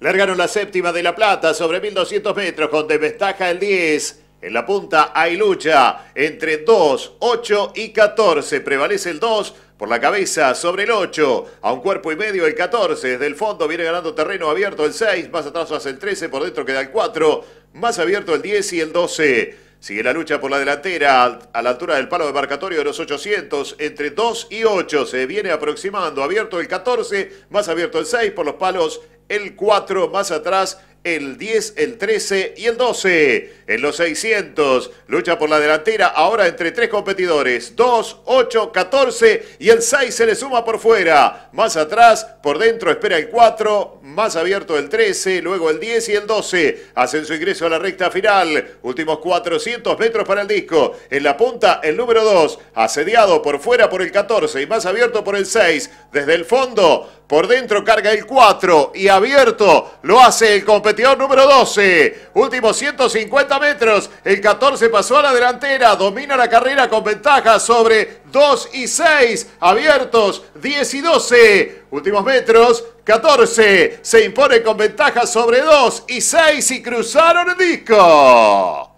Largaron la séptima de La Plata sobre 1200 metros con desventaja el 10. En la punta hay lucha entre 2, 8 y 14. Prevalece el 2 por la cabeza sobre el 8, a un cuerpo y medio el 14. Desde el fondo viene ganando terreno abierto el 6, más atrás hace el 13, por dentro queda el 4, más abierto el 10 y el 12. Sigue la lucha por la delantera a la altura del palo de marcatorio de los 800, entre 2 y 8. Se viene aproximando, abierto el 14, más abierto el 6 por los palos el 4 más atrás el 10, el 13 y el 12. En los 600, lucha por la delantera ahora entre tres competidores, 2, 8, 14 y el 6 se le suma por fuera. Más atrás, por dentro espera el 4, más abierto el 13, luego el 10 y el 12. Hacen su ingreso a la recta final, últimos 400 metros para el disco. En la punta, el número 2, asediado por fuera por el 14 y más abierto por el 6. Desde el fondo, por dentro carga el 4 y abierto lo hace el competidor número 12. Últimos 150 metros. El 14 pasó a la delantera. Domina la carrera con ventaja sobre 2 y 6. Abiertos 10 y 12. Últimos metros. 14. Se impone con ventaja sobre 2 y 6 y cruzaron el disco.